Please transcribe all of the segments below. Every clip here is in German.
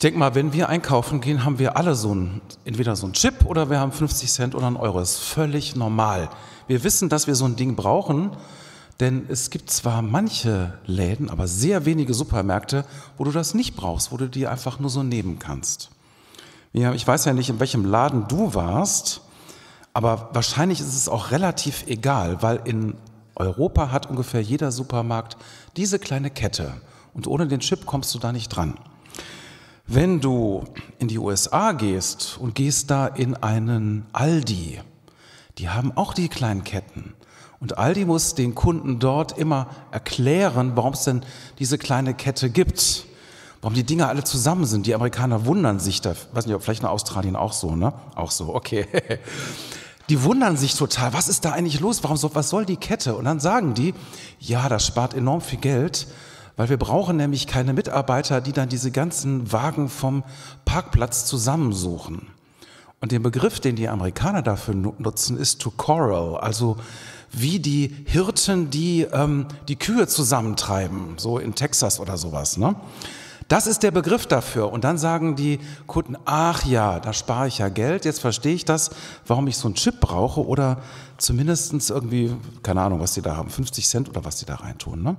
Ich denke mal, wenn wir einkaufen gehen, haben wir alle so ein, entweder so ein Chip oder wir haben 50 Cent oder einen Euro. Das Ist völlig normal. Wir wissen, dass wir so ein Ding brauchen, denn es gibt zwar manche Läden, aber sehr wenige Supermärkte, wo du das nicht brauchst, wo du die einfach nur so nehmen kannst. Ja, Ich weiß ja nicht, in welchem Laden du warst, aber wahrscheinlich ist es auch relativ egal, weil in Europa hat ungefähr jeder Supermarkt diese kleine Kette und ohne den Chip kommst du da nicht dran. Wenn du in die USA gehst und gehst da in einen Aldi, die haben auch die kleinen Ketten. Und Aldi muss den Kunden dort immer erklären, warum es denn diese kleine Kette gibt. Warum die Dinger alle zusammen sind. Die Amerikaner wundern sich da. Weiß nicht, ob vielleicht in Australien auch so, ne? Auch so, okay. Die wundern sich total. Was ist da eigentlich los? Warum so, was soll die Kette? Und dann sagen die, ja, das spart enorm viel Geld, weil wir brauchen nämlich keine Mitarbeiter, die dann diese ganzen Wagen vom Parkplatz zusammensuchen. Und den Begriff, den die Amerikaner dafür nutzen, ist to corral, also wie die Hirten, die ähm, die Kühe zusammentreiben, so in Texas oder sowas. Ne? Das ist der Begriff dafür. Und dann sagen die Kunden, ach ja, da spare ich ja Geld, jetzt verstehe ich das, warum ich so einen Chip brauche oder zumindest irgendwie, keine Ahnung, was die da haben, 50 Cent oder was die da reintun. Ne?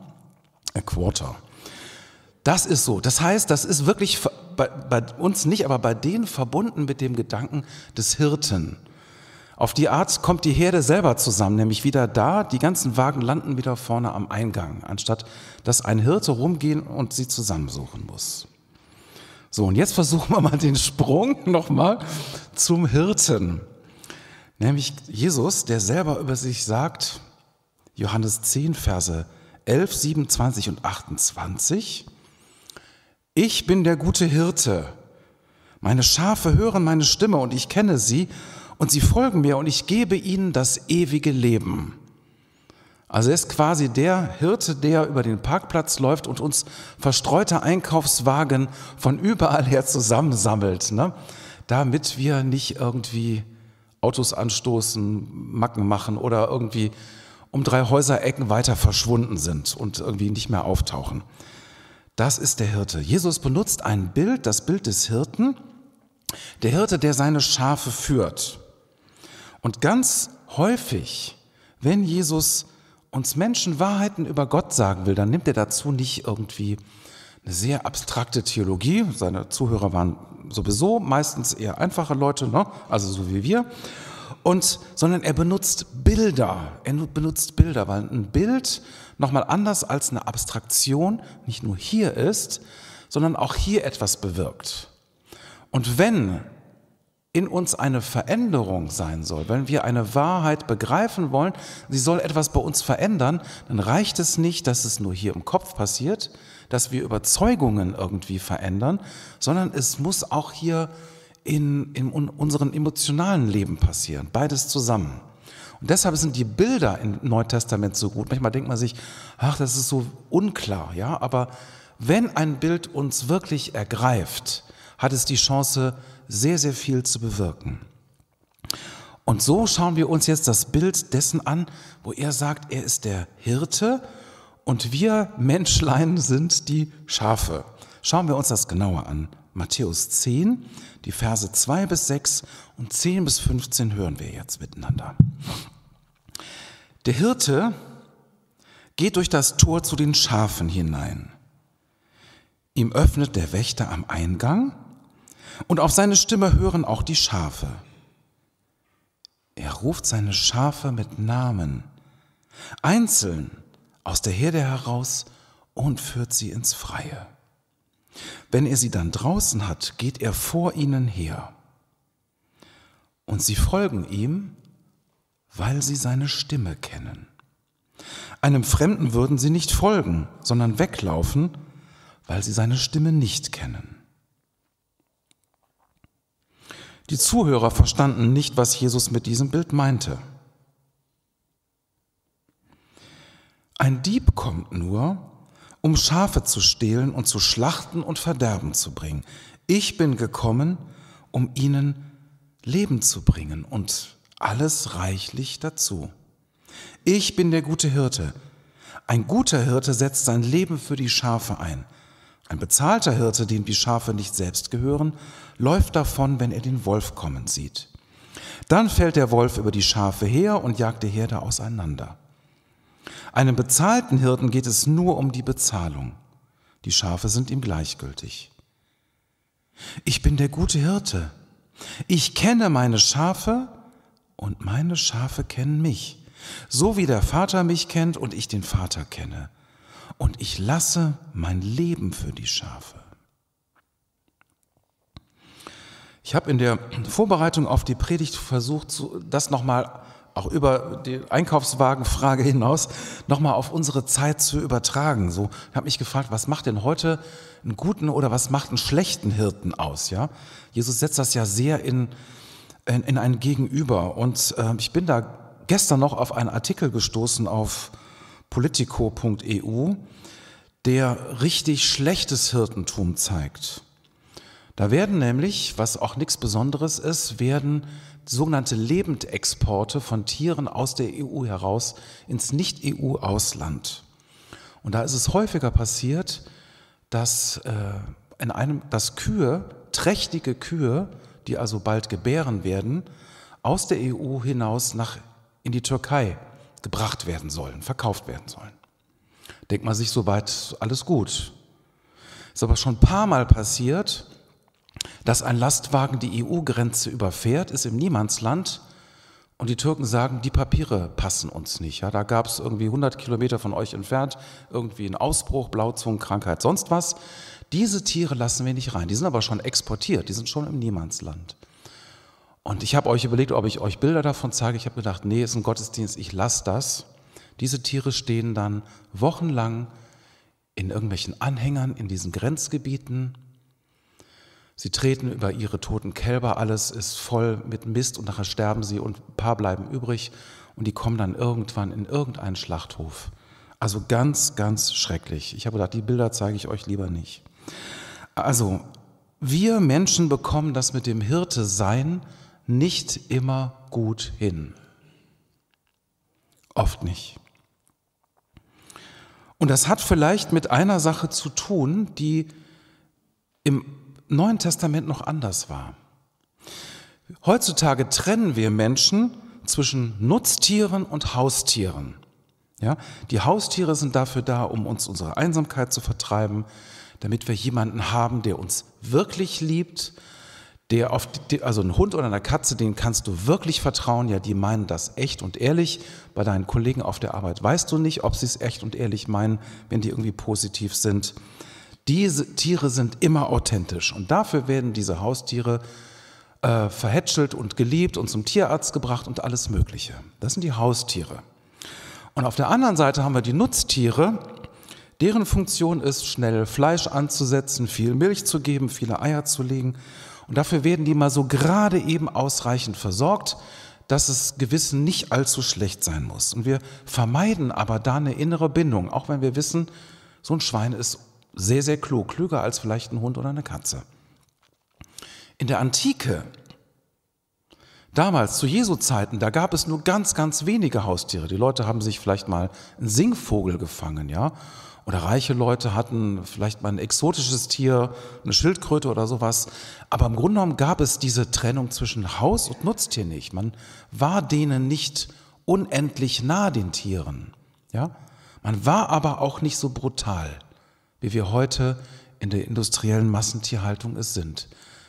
a quarter. Das ist so. Das heißt, das ist wirklich bei, bei, uns nicht, aber bei denen verbunden mit dem Gedanken des Hirten. Auf die Art kommt die Herde selber zusammen, nämlich wieder da, die ganzen Wagen landen wieder vorne am Eingang, anstatt dass ein Hirte rumgehen und sie zusammensuchen muss. So, und jetzt versuchen wir mal den Sprung nochmal zum Hirten. Nämlich Jesus, der selber über sich sagt, Johannes 10, Verse 10. 11, 27 und 28. Ich bin der gute Hirte. Meine Schafe hören meine Stimme und ich kenne sie und sie folgen mir und ich gebe ihnen das ewige Leben. Also er ist quasi der Hirte, der über den Parkplatz läuft und uns verstreute Einkaufswagen von überall her zusammensammelt, ne? damit wir nicht irgendwie Autos anstoßen, Macken machen oder irgendwie um drei Häuserecken weiter verschwunden sind und irgendwie nicht mehr auftauchen. Das ist der Hirte. Jesus benutzt ein Bild, das Bild des Hirten, der Hirte, der seine Schafe führt. Und ganz häufig, wenn Jesus uns Menschen Wahrheiten über Gott sagen will, dann nimmt er dazu nicht irgendwie eine sehr abstrakte Theologie. Seine Zuhörer waren sowieso meistens eher einfache Leute, ne? also so wie wir. Und, sondern er benutzt Bilder. Er benutzt Bilder, weil ein Bild nochmal anders als eine Abstraktion nicht nur hier ist, sondern auch hier etwas bewirkt. Und wenn in uns eine Veränderung sein soll, wenn wir eine Wahrheit begreifen wollen, sie soll etwas bei uns verändern, dann reicht es nicht, dass es nur hier im Kopf passiert, dass wir Überzeugungen irgendwie verändern, sondern es muss auch hier in, in unserem emotionalen Leben passieren. Beides zusammen. Und deshalb sind die Bilder im Neuen Testament so gut. Manchmal denkt man sich, ach, das ist so unklar, ja, aber wenn ein Bild uns wirklich ergreift, hat es die Chance, sehr, sehr viel zu bewirken. Und so schauen wir uns jetzt das Bild dessen an, wo er sagt, er ist der Hirte und wir Menschlein sind die Schafe. Schauen wir uns das genauer an. Matthäus 10, die Verse 2 bis 6 und 10 bis 15 hören wir jetzt miteinander. Der Hirte geht durch das Tor zu den Schafen hinein. Ihm öffnet der Wächter am Eingang und auf seine Stimme hören auch die Schafe. Er ruft seine Schafe mit Namen, einzeln aus der Herde heraus und führt sie ins Freie. Wenn er sie dann draußen hat, geht er vor ihnen her. Und sie folgen ihm, weil sie seine Stimme kennen. Einem Fremden würden sie nicht folgen, sondern weglaufen, weil sie seine Stimme nicht kennen. Die Zuhörer verstanden nicht, was Jesus mit diesem Bild meinte. Ein Dieb kommt nur, um Schafe zu stehlen und zu schlachten und Verderben zu bringen. Ich bin gekommen, um ihnen Leben zu bringen und alles reichlich dazu. Ich bin der gute Hirte. Ein guter Hirte setzt sein Leben für die Schafe ein. Ein bezahlter Hirte, dem die Schafe nicht selbst gehören, läuft davon, wenn er den Wolf kommen sieht. Dann fällt der Wolf über die Schafe her und jagt die Herde auseinander. Einem bezahlten Hirten geht es nur um die Bezahlung. Die Schafe sind ihm gleichgültig. Ich bin der gute Hirte. Ich kenne meine Schafe und meine Schafe kennen mich, so wie der Vater mich kennt und ich den Vater kenne. Und ich lasse mein Leben für die Schafe. Ich habe in der Vorbereitung auf die Predigt versucht, das nochmal auch über die Einkaufswagenfrage hinaus nochmal auf unsere Zeit zu übertragen. So, ich habe mich gefragt, was macht denn heute einen guten oder was macht einen schlechten Hirten aus? Ja, Jesus setzt das ja sehr in, in, in ein Gegenüber. Und äh, ich bin da gestern noch auf einen Artikel gestoßen auf politico.eu, der richtig schlechtes Hirtentum zeigt. Da werden nämlich, was auch nichts Besonderes ist, werden sogenannte Lebendexporte von Tieren aus der EU heraus ins Nicht-EU-Ausland. Und da ist es häufiger passiert, dass, äh, in einem, dass Kühe, trächtige Kühe, die also bald gebären werden, aus der EU hinaus nach, in die Türkei gebracht werden sollen, verkauft werden sollen. Denkt man sich soweit, alles gut. Ist aber schon ein paar Mal passiert, dass ein Lastwagen die EU-Grenze überfährt, ist im Niemandsland. Und die Türken sagen, die Papiere passen uns nicht. Ja, da gab es irgendwie 100 Kilometer von euch entfernt irgendwie einen Ausbruch, Blauzungenkrankheit, sonst was. Diese Tiere lassen wir nicht rein. Die sind aber schon exportiert, die sind schon im Niemandsland. Und ich habe euch überlegt, ob ich euch Bilder davon zeige. Ich habe gedacht, nee, ist ein Gottesdienst, ich lasse das. Diese Tiere stehen dann wochenlang in irgendwelchen Anhängern in diesen Grenzgebieten Sie treten über ihre toten Kälber, alles ist voll mit Mist und nachher sterben sie und ein paar bleiben übrig und die kommen dann irgendwann in irgendeinen Schlachthof. Also ganz, ganz schrecklich. Ich habe gedacht, die Bilder zeige ich euch lieber nicht. Also, wir Menschen bekommen das mit dem Hirte sein nicht immer gut hin. Oft nicht. Und das hat vielleicht mit einer Sache zu tun, die im Neuen Testament noch anders war. Heutzutage trennen wir Menschen zwischen Nutztieren und Haustieren. Ja, die Haustiere sind dafür da, um uns unsere Einsamkeit zu vertreiben, damit wir jemanden haben, der uns wirklich liebt, der auf die, also ein Hund oder eine Katze, denen kannst du wirklich vertrauen. Ja, die meinen das echt und ehrlich. Bei deinen Kollegen auf der Arbeit weißt du nicht, ob sie es echt und ehrlich meinen, wenn die irgendwie positiv sind. Diese Tiere sind immer authentisch und dafür werden diese Haustiere äh, verhätschelt und geliebt und zum Tierarzt gebracht und alles Mögliche. Das sind die Haustiere. Und auf der anderen Seite haben wir die Nutztiere, deren Funktion ist, schnell Fleisch anzusetzen, viel Milch zu geben, viele Eier zu legen. Und dafür werden die mal so gerade eben ausreichend versorgt, dass es Gewissen nicht allzu schlecht sein muss. Und wir vermeiden aber da eine innere Bindung, auch wenn wir wissen, so ein Schwein ist sehr, sehr klug, klüger als vielleicht ein Hund oder eine Katze. In der Antike, damals zu Jesu Zeiten, da gab es nur ganz, ganz wenige Haustiere. Die Leute haben sich vielleicht mal einen Singvogel gefangen, ja. Oder reiche Leute hatten vielleicht mal ein exotisches Tier, eine Schildkröte oder sowas. Aber im Grunde genommen gab es diese Trennung zwischen Haus und Nutztier nicht. Man war denen nicht unendlich nah, den Tieren. Ja? Man war aber auch nicht so brutal wie wir heute in der industriellen Massentierhaltung es sind.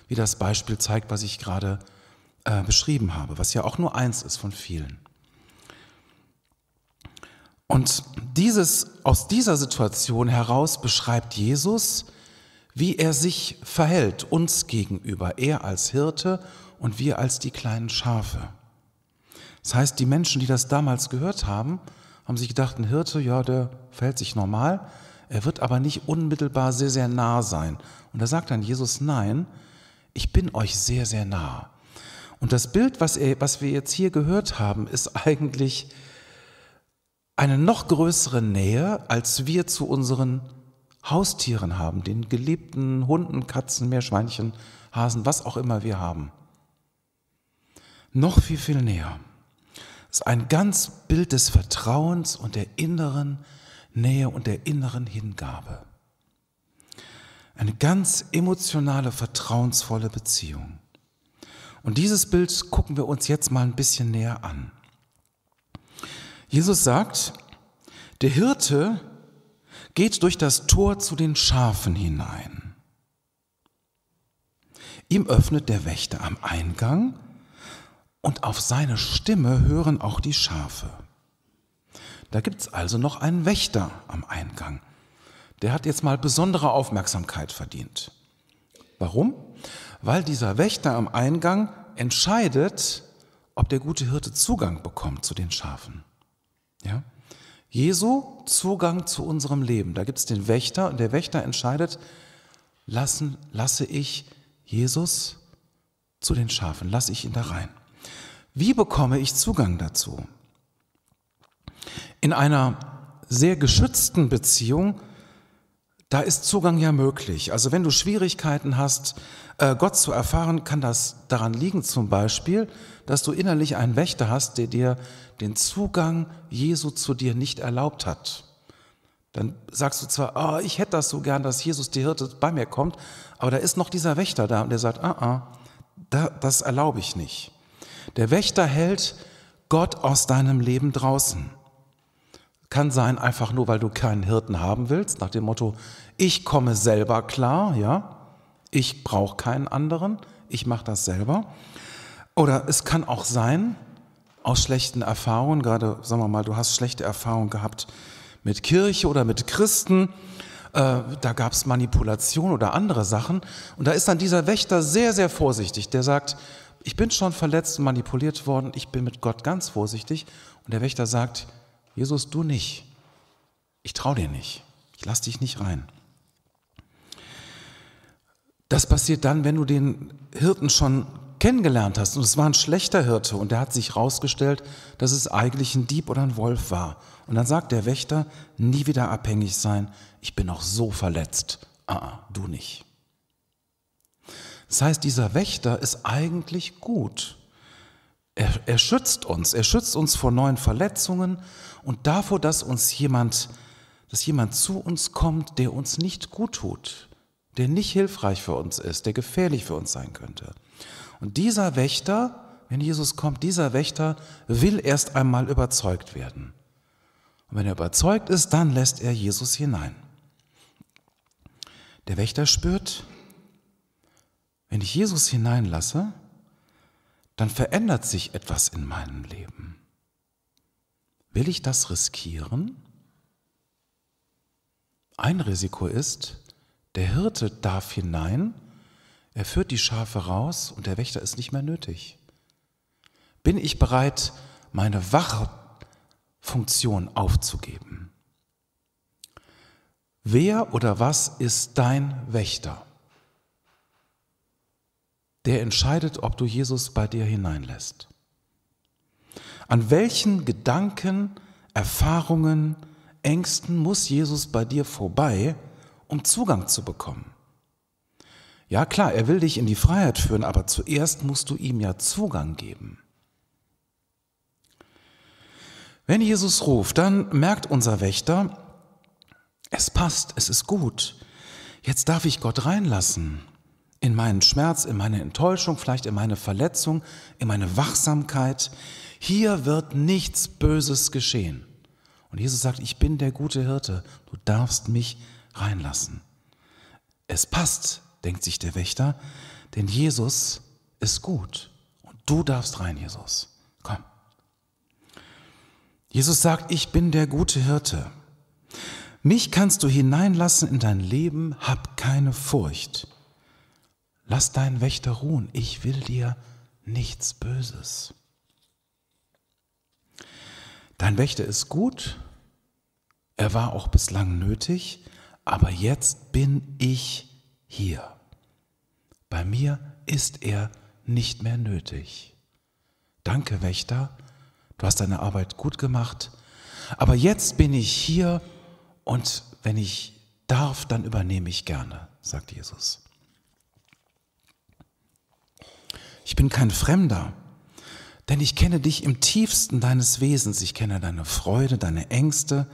Wie das Beispiel zeigt, was ich gerade äh, beschrieben habe, was ja auch nur eins ist von vielen. Und dieses, aus dieser Situation heraus beschreibt Jesus, wie er sich verhält uns gegenüber, er als Hirte und wir als die kleinen Schafe. Das heißt, die Menschen, die das damals gehört haben, haben sich gedacht, ein Hirte, ja, der verhält sich normal, er wird aber nicht unmittelbar sehr, sehr nah sein. Und da sagt dann Jesus, nein, ich bin euch sehr, sehr nah. Und das Bild, was, er, was wir jetzt hier gehört haben, ist eigentlich eine noch größere Nähe, als wir zu unseren Haustieren haben, den geliebten Hunden, Katzen, Meerschweinchen, Hasen, was auch immer wir haben. Noch viel, viel näher. Es ist ein ganz Bild des Vertrauens und der inneren Nähe und der inneren Hingabe. Eine ganz emotionale, vertrauensvolle Beziehung. Und dieses Bild gucken wir uns jetzt mal ein bisschen näher an. Jesus sagt, der Hirte geht durch das Tor zu den Schafen hinein. Ihm öffnet der Wächter am Eingang und auf seine Stimme hören auch die Schafe. Da gibt es also noch einen Wächter am Eingang. Der hat jetzt mal besondere Aufmerksamkeit verdient. Warum? Weil dieser Wächter am Eingang entscheidet, ob der gute Hirte Zugang bekommt zu den Schafen. Ja? Jesu Zugang zu unserem Leben. Da gibt es den Wächter und der Wächter entscheidet, lassen, lasse ich Jesus zu den Schafen, lasse ich ihn da rein. Wie bekomme ich Zugang dazu? in einer sehr geschützten Beziehung, da ist Zugang ja möglich. Also wenn du Schwierigkeiten hast, äh, Gott zu erfahren, kann das daran liegen zum Beispiel, dass du innerlich einen Wächter hast, der dir den Zugang Jesu zu dir nicht erlaubt hat. Dann sagst du zwar, oh, ich hätte das so gern, dass Jesus die Hirte bei mir kommt, aber da ist noch dieser Wächter da und der sagt, ah, ah, das erlaube ich nicht. Der Wächter hält Gott aus deinem Leben draußen. Kann sein, einfach nur, weil du keinen Hirten haben willst, nach dem Motto, ich komme selber klar, ja, ich brauche keinen anderen, ich mache das selber. Oder es kann auch sein, aus schlechten Erfahrungen, gerade sagen wir mal, du hast schlechte Erfahrungen gehabt mit Kirche oder mit Christen, äh, da gab es Manipulation oder andere Sachen. Und da ist dann dieser Wächter sehr, sehr vorsichtig, der sagt, ich bin schon verletzt und manipuliert worden, ich bin mit Gott ganz vorsichtig. Und der Wächter sagt, Jesus, du nicht. Ich traue dir nicht. Ich lass dich nicht rein. Das passiert dann, wenn du den Hirten schon kennengelernt hast und es war ein schlechter Hirte und der hat sich herausgestellt, dass es eigentlich ein Dieb oder ein Wolf war. Und dann sagt der Wächter, nie wieder abhängig sein, ich bin auch so verletzt. Ah, ah du nicht. Das heißt, dieser Wächter ist eigentlich gut. Er, er schützt uns, er schützt uns vor neuen Verletzungen und davor, dass uns jemand, dass jemand zu uns kommt, der uns nicht gut tut, der nicht hilfreich für uns ist, der gefährlich für uns sein könnte. Und dieser Wächter, wenn Jesus kommt, dieser Wächter will erst einmal überzeugt werden. Und wenn er überzeugt ist, dann lässt er Jesus hinein. Der Wächter spürt, wenn ich Jesus hineinlasse, dann verändert sich etwas in meinem Leben. Will ich das riskieren? Ein Risiko ist, der Hirte darf hinein, er führt die Schafe raus und der Wächter ist nicht mehr nötig. Bin ich bereit, meine Wachfunktion aufzugeben? Wer oder was ist dein Wächter? Der entscheidet, ob du Jesus bei dir hineinlässt. An welchen Gedanken, Erfahrungen, Ängsten muss Jesus bei dir vorbei, um Zugang zu bekommen? Ja klar, er will dich in die Freiheit führen, aber zuerst musst du ihm ja Zugang geben. Wenn Jesus ruft, dann merkt unser Wächter, es passt, es ist gut. Jetzt darf ich Gott reinlassen in meinen Schmerz, in meine Enttäuschung, vielleicht in meine Verletzung, in meine Wachsamkeit. Hier wird nichts Böses geschehen. Und Jesus sagt, ich bin der gute Hirte, du darfst mich reinlassen. Es passt, denkt sich der Wächter, denn Jesus ist gut und du darfst rein, Jesus. Komm. Jesus sagt, ich bin der gute Hirte. Mich kannst du hineinlassen in dein Leben, hab keine Furcht. Lass deinen Wächter ruhen, ich will dir nichts Böses. Dein Wächter ist gut, er war auch bislang nötig, aber jetzt bin ich hier. Bei mir ist er nicht mehr nötig. Danke, Wächter, du hast deine Arbeit gut gemacht, aber jetzt bin ich hier und wenn ich darf, dann übernehme ich gerne, sagt Jesus. ich bin kein Fremder, denn ich kenne dich im tiefsten deines Wesens, ich kenne deine Freude, deine Ängste,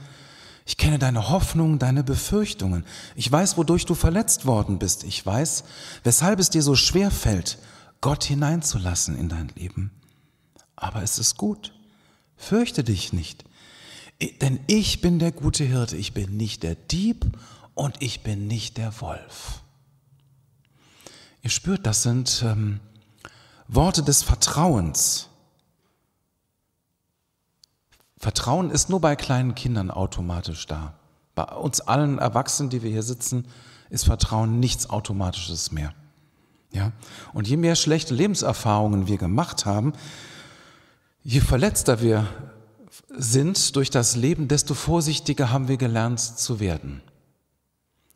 ich kenne deine Hoffnungen, deine Befürchtungen, ich weiß, wodurch du verletzt worden bist, ich weiß, weshalb es dir so schwer fällt, Gott hineinzulassen in dein Leben. Aber es ist gut, fürchte dich nicht, denn ich bin der gute Hirte, ich bin nicht der Dieb und ich bin nicht der Wolf. Ihr spürt, das sind ähm, Worte des Vertrauens. Vertrauen ist nur bei kleinen Kindern automatisch da. Bei uns allen Erwachsenen, die wir hier sitzen, ist Vertrauen nichts Automatisches mehr. Ja? Und je mehr schlechte Lebenserfahrungen wir gemacht haben, je verletzter wir sind durch das Leben, desto vorsichtiger haben wir gelernt zu werden.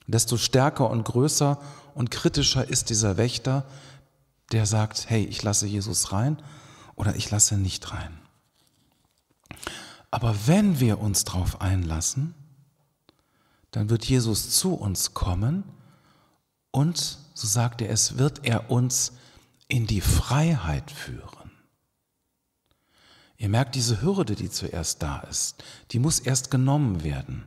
Desto stärker und größer und kritischer ist dieser Wächter, der sagt, hey, ich lasse Jesus rein oder ich lasse nicht rein. Aber wenn wir uns darauf einlassen, dann wird Jesus zu uns kommen und, so sagt er es, wird er uns in die Freiheit führen. Ihr merkt diese Hürde, die zuerst da ist, die muss erst genommen werden.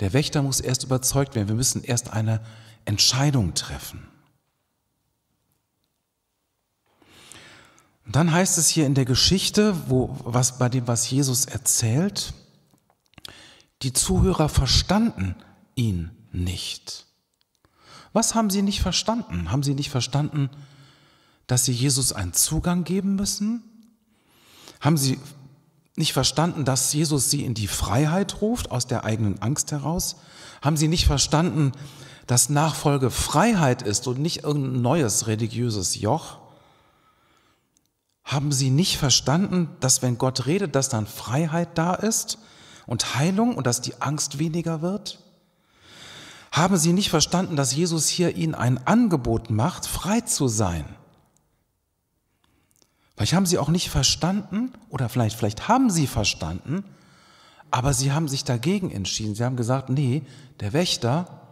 Der Wächter muss erst überzeugt werden, wir müssen erst eine Entscheidung treffen. Und dann heißt es hier in der Geschichte, wo, was, bei dem, was Jesus erzählt, die Zuhörer verstanden ihn nicht. Was haben sie nicht verstanden? Haben sie nicht verstanden, dass sie Jesus einen Zugang geben müssen? Haben sie nicht verstanden, dass Jesus sie in die Freiheit ruft, aus der eigenen Angst heraus? Haben sie nicht verstanden, dass Nachfolge Freiheit ist und nicht irgendein neues religiöses Joch? Haben sie nicht verstanden, dass wenn Gott redet, dass dann Freiheit da ist und Heilung und dass die Angst weniger wird? Haben sie nicht verstanden, dass Jesus hier ihnen ein Angebot macht, frei zu sein? Vielleicht haben sie auch nicht verstanden oder vielleicht, vielleicht haben sie verstanden, aber sie haben sich dagegen entschieden. Sie haben gesagt, nee, der Wächter,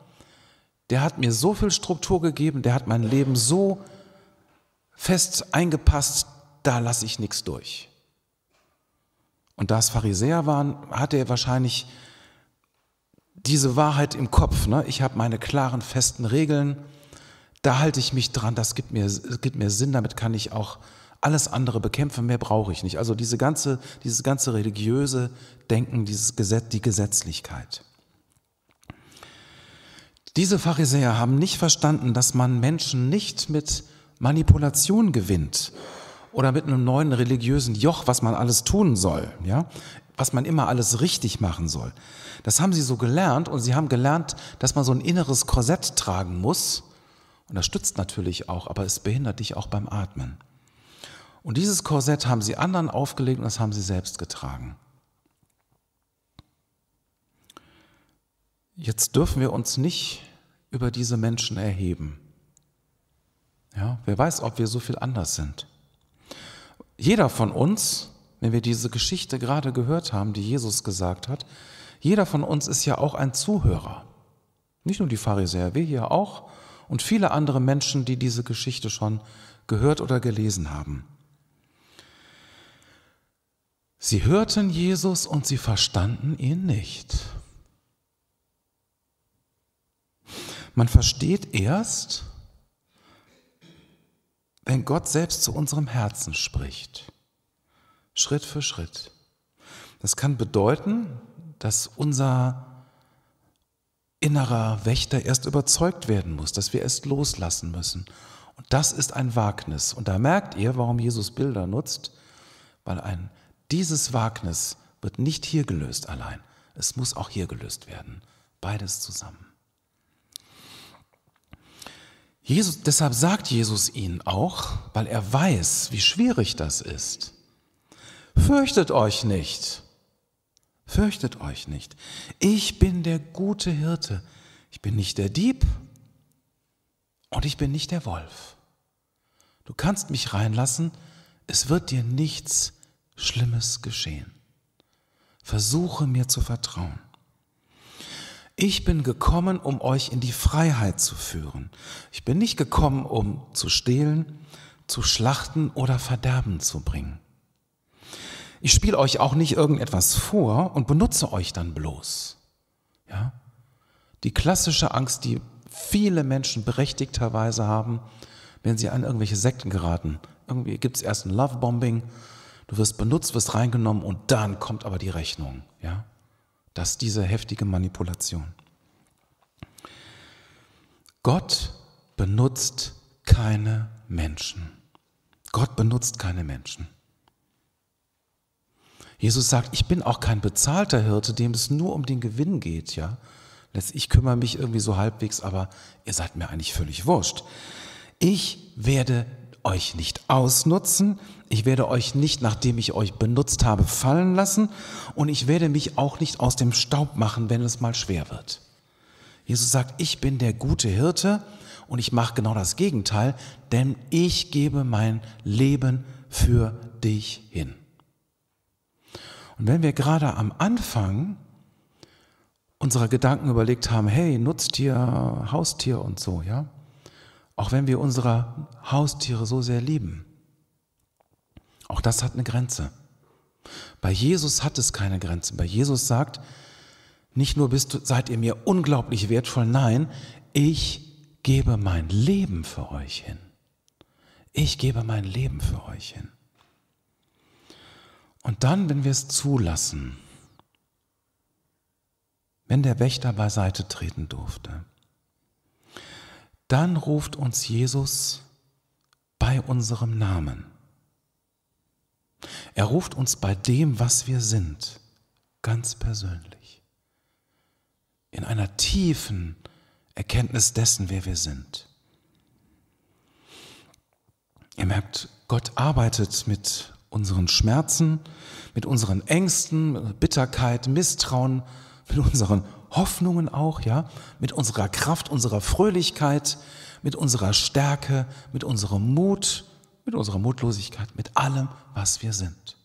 der hat mir so viel Struktur gegeben, der hat mein Leben so fest eingepasst, da lasse ich nichts durch. Und da es Pharisäer waren, hatte er wahrscheinlich diese Wahrheit im Kopf. Ne? Ich habe meine klaren, festen Regeln, da halte ich mich dran, das gibt mir, gibt mir Sinn, damit kann ich auch alles andere bekämpfen, mehr brauche ich nicht. Also diese ganze, dieses ganze religiöse Denken, dieses Gesetz, die Gesetzlichkeit. Diese Pharisäer haben nicht verstanden, dass man Menschen nicht mit Manipulation gewinnt oder mit einem neuen religiösen Joch, was man alles tun soll, ja, was man immer alles richtig machen soll. Das haben sie so gelernt und sie haben gelernt, dass man so ein inneres Korsett tragen muss. Und das stützt natürlich auch, aber es behindert dich auch beim Atmen. Und dieses Korsett haben sie anderen aufgelegt und das haben sie selbst getragen. Jetzt dürfen wir uns nicht über diese Menschen erheben. Ja, wer weiß, ob wir so viel anders sind. Jeder von uns, wenn wir diese Geschichte gerade gehört haben, die Jesus gesagt hat, jeder von uns ist ja auch ein Zuhörer. Nicht nur die Pharisäer, wir hier auch und viele andere Menschen, die diese Geschichte schon gehört oder gelesen haben. Sie hörten Jesus und sie verstanden ihn nicht. Man versteht erst, wenn Gott selbst zu unserem Herzen spricht, Schritt für Schritt. Das kann bedeuten, dass unser innerer Wächter erst überzeugt werden muss, dass wir erst loslassen müssen. Und das ist ein Wagnis. Und da merkt ihr, warum Jesus Bilder nutzt, weil ein dieses Wagnis wird nicht hier gelöst allein. Es muss auch hier gelöst werden. Beides zusammen. Jesus, deshalb sagt Jesus ihnen auch, weil er weiß, wie schwierig das ist. Fürchtet euch nicht. Fürchtet euch nicht. Ich bin der gute Hirte. Ich bin nicht der Dieb und ich bin nicht der Wolf. Du kannst mich reinlassen. Es wird dir nichts Schlimmes geschehen. Versuche mir zu vertrauen. Ich bin gekommen, um euch in die Freiheit zu führen. Ich bin nicht gekommen, um zu stehlen, zu schlachten oder Verderben zu bringen. Ich spiele euch auch nicht irgendetwas vor und benutze euch dann bloß. Ja? Die klassische Angst, die viele Menschen berechtigterweise haben, wenn sie an irgendwelche Sekten geraten. Irgendwie gibt es erst ein Lovebombing, du wirst benutzt, wirst reingenommen und dann kommt aber die Rechnung. Ja? Das diese heftige Manipulation. Gott benutzt keine Menschen. Gott benutzt keine Menschen. Jesus sagt, ich bin auch kein bezahlter Hirte, dem es nur um den Gewinn geht, ja. Ich kümmere mich irgendwie so halbwegs, aber ihr seid mir eigentlich völlig wurscht. Ich werde euch nicht ausnutzen, ich werde euch nicht, nachdem ich euch benutzt habe, fallen lassen und ich werde mich auch nicht aus dem Staub machen, wenn es mal schwer wird. Jesus sagt, ich bin der gute Hirte und ich mache genau das Gegenteil, denn ich gebe mein Leben für dich hin. Und wenn wir gerade am Anfang unserer Gedanken überlegt haben, hey, Nutztier, Haustier und so, ja, auch wenn wir unsere Haustiere so sehr lieben. Auch das hat eine Grenze. Bei Jesus hat es keine Grenze. Bei Jesus sagt, nicht nur bist du, seid ihr mir unglaublich wertvoll, nein, ich gebe mein Leben für euch hin. Ich gebe mein Leben für euch hin. Und dann, wenn wir es zulassen, wenn der Wächter beiseite treten durfte, dann ruft uns Jesus bei unserem Namen. Er ruft uns bei dem, was wir sind, ganz persönlich, in einer tiefen Erkenntnis dessen, wer wir sind. Ihr merkt, Gott arbeitet mit unseren Schmerzen, mit unseren Ängsten, Bitterkeit, Misstrauen, mit unseren Hoffnungen auch, ja, mit unserer Kraft, unserer Fröhlichkeit, mit unserer Stärke, mit unserem Mut, mit unserer Mutlosigkeit, mit allem, was wir sind.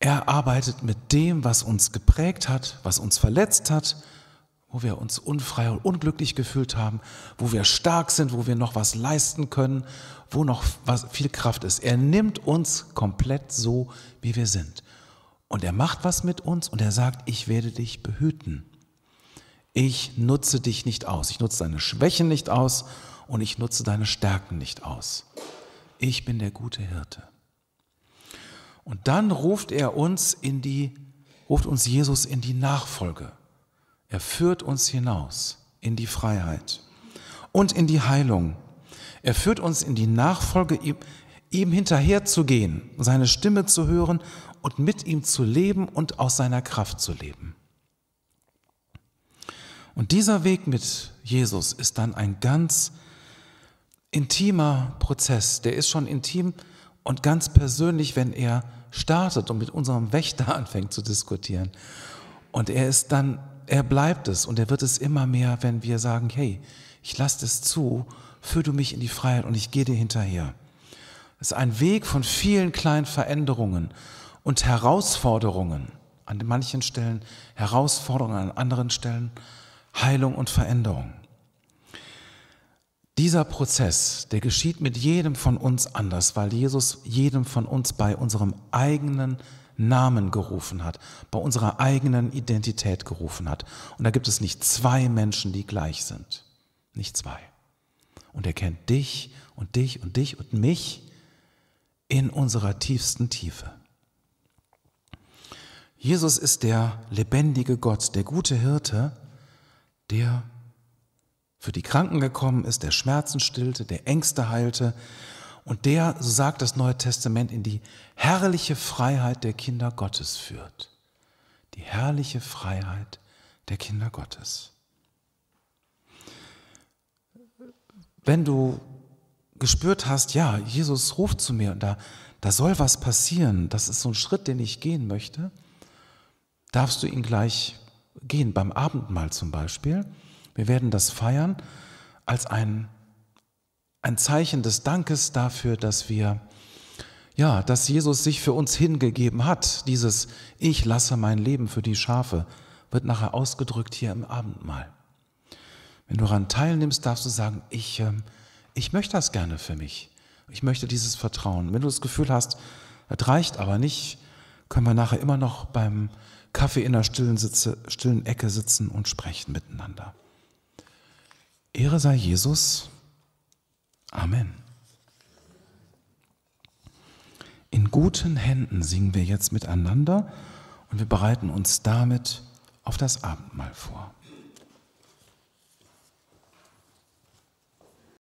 Er arbeitet mit dem, was uns geprägt hat, was uns verletzt hat, wo wir uns unfrei und unglücklich gefühlt haben, wo wir stark sind, wo wir noch was leisten können, wo noch was, viel Kraft ist. Er nimmt uns komplett so, wie wir sind. Und er macht was mit uns und er sagt, ich werde dich behüten. Ich nutze dich nicht aus. Ich nutze deine Schwächen nicht aus und ich nutze deine Stärken nicht aus. Ich bin der gute Hirte. Und dann ruft er uns in die, ruft uns Jesus in die Nachfolge. Er führt uns hinaus in die Freiheit und in die Heilung. Er führt uns in die Nachfolge, ihm, ihm hinterherzugehen, seine Stimme zu hören und mit ihm zu leben und aus seiner Kraft zu leben. Und dieser Weg mit Jesus ist dann ein ganz intimer Prozess. Der ist schon intim und ganz persönlich, wenn er startet und mit unserem Wächter anfängt zu diskutieren. Und er ist dann, er bleibt es und er wird es immer mehr, wenn wir sagen, hey, ich lasse es zu, führe du mich in die Freiheit und ich gehe dir hinterher. Es ist ein Weg von vielen kleinen Veränderungen und Herausforderungen, an manchen Stellen Herausforderungen, an anderen Stellen Heilung und Veränderung. Dieser Prozess, der geschieht mit jedem von uns anders, weil Jesus jedem von uns bei unserem eigenen Namen gerufen hat, bei unserer eigenen Identität gerufen hat. Und da gibt es nicht zwei Menschen, die gleich sind. Nicht zwei. Und er kennt dich und dich und dich und mich in unserer tiefsten Tiefe. Jesus ist der lebendige Gott, der gute Hirte, der für die Kranken gekommen ist, der Schmerzen stillte, der Ängste heilte und der, so sagt das Neue Testament, in die herrliche Freiheit der Kinder Gottes führt. Die herrliche Freiheit der Kinder Gottes. Wenn du gespürt hast, ja, Jesus ruft zu mir und da, da soll was passieren, das ist so ein Schritt, den ich gehen möchte, darfst du ihn gleich gehen, beim Abendmahl zum Beispiel. Wir werden das feiern als ein, ein Zeichen des Dankes dafür, dass wir, ja, dass Jesus sich für uns hingegeben hat. Dieses Ich lasse mein Leben für die Schafe wird nachher ausgedrückt hier im Abendmahl. Wenn du daran teilnimmst, darfst du sagen, ich, ähm, ich möchte das gerne für mich. Ich möchte dieses Vertrauen. Wenn du das Gefühl hast, das reicht aber nicht, können wir nachher immer noch beim Kaffee in der stillen, Sitze, stillen Ecke sitzen und sprechen miteinander. Ehre sei Jesus. Amen. In guten Händen singen wir jetzt miteinander und wir bereiten uns damit auf das Abendmahl vor.